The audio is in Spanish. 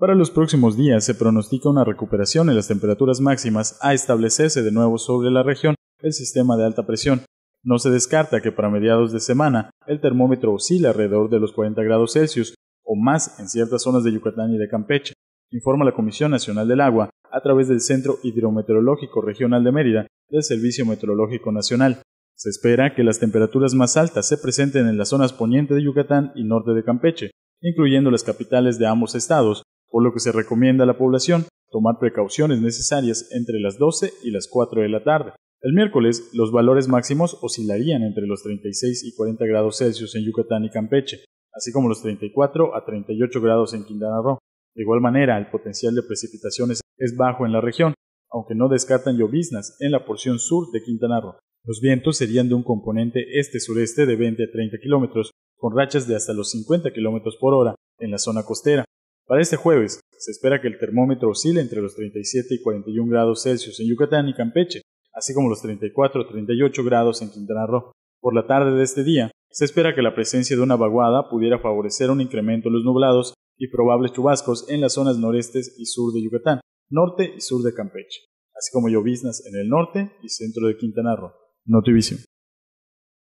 Para los próximos días se pronostica una recuperación en las temperaturas máximas a establecerse de nuevo sobre la región el sistema de alta presión. No se descarta que para mediados de semana el termómetro oscila alrededor de los 40 grados Celsius o más en ciertas zonas de Yucatán y de Campeche, informa la Comisión Nacional del Agua a través del Centro Hidrometeorológico Regional de Mérida del Servicio Meteorológico Nacional. Se espera que las temperaturas más altas se presenten en las zonas poniente de Yucatán y norte de Campeche, incluyendo las capitales de ambos estados, por lo que se recomienda a la población tomar precauciones necesarias entre las 12 y las 4 de la tarde. El miércoles, los valores máximos oscilarían entre los 36 y 40 grados Celsius en Yucatán y Campeche, así como los 34 a 38 grados en Quintana Roo. De igual manera, el potencial de precipitaciones es bajo en la región, aunque no descartan lloviznas en la porción sur de Quintana Roo. Los vientos serían de un componente este-sureste de 20 a 30 kilómetros, con rachas de hasta los 50 kilómetros por hora en la zona costera, para este jueves, se espera que el termómetro oscile entre los 37 y 41 grados Celsius en Yucatán y Campeche, así como los 34 o 38 grados en Quintana Roo. Por la tarde de este día, se espera que la presencia de una vaguada pudiera favorecer un incremento en los nublados y probables chubascos en las zonas norestes y sur de Yucatán, norte y sur de Campeche, así como lloviznas en el norte y centro de Quintana Roo. Notivision.